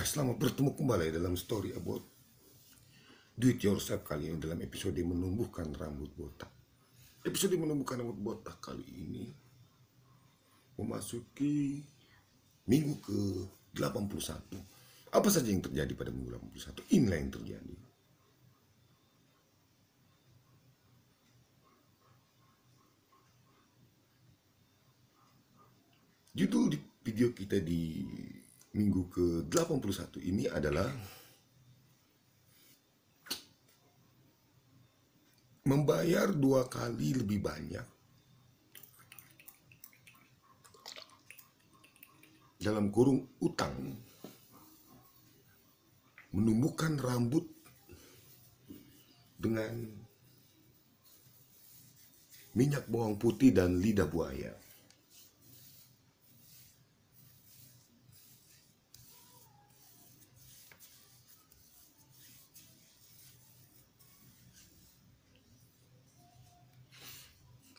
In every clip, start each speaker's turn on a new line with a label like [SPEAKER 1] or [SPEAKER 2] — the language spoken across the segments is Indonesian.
[SPEAKER 1] kita ya, selamat bertemu kembali dalam story about do it yourself kali ini dalam episode menumbuhkan rambut botak. Episode menumbuhkan rambut botak kali ini memasuki minggu ke 81. Apa saja yang terjadi pada minggu 81? Inilah yang terjadi. Judul di video kita di minggu ke-81 ini adalah membayar dua kali lebih banyak dalam kurung utang menumbuhkan rambut dengan minyak bawang putih dan lidah buaya.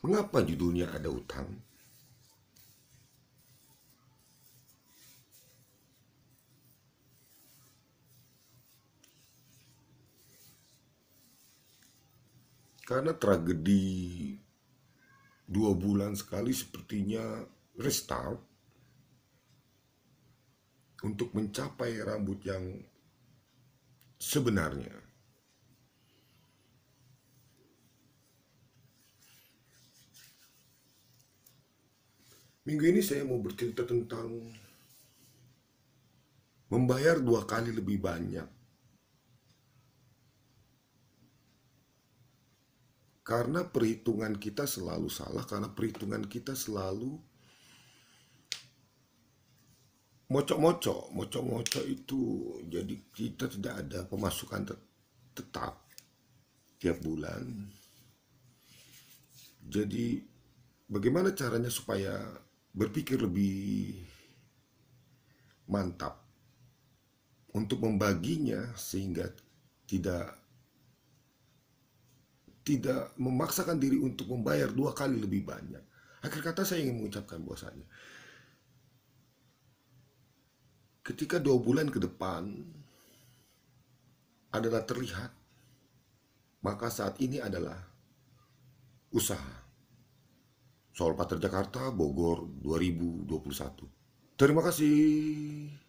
[SPEAKER 1] Mengapa judulnya ada utang? Karena tragedi dua bulan sekali sepertinya restart untuk mencapai rambut yang sebenarnya. Minggu ini saya mau bercerita tentang membayar dua kali lebih banyak. Karena perhitungan kita selalu salah, karena perhitungan kita selalu moco-moco moco-moco itu jadi kita tidak ada pemasukan tetap tiap bulan. Jadi bagaimana caranya supaya berpikir lebih mantap untuk membaginya sehingga tidak tidak memaksakan diri untuk membayar dua kali lebih banyak. Akhir kata saya ingin mengucapkan bahwasanya ketika dua bulan ke depan adalah terlihat, maka saat ini adalah usaha. Soal Pater Jakarta Bogor 2021. Terima kasih.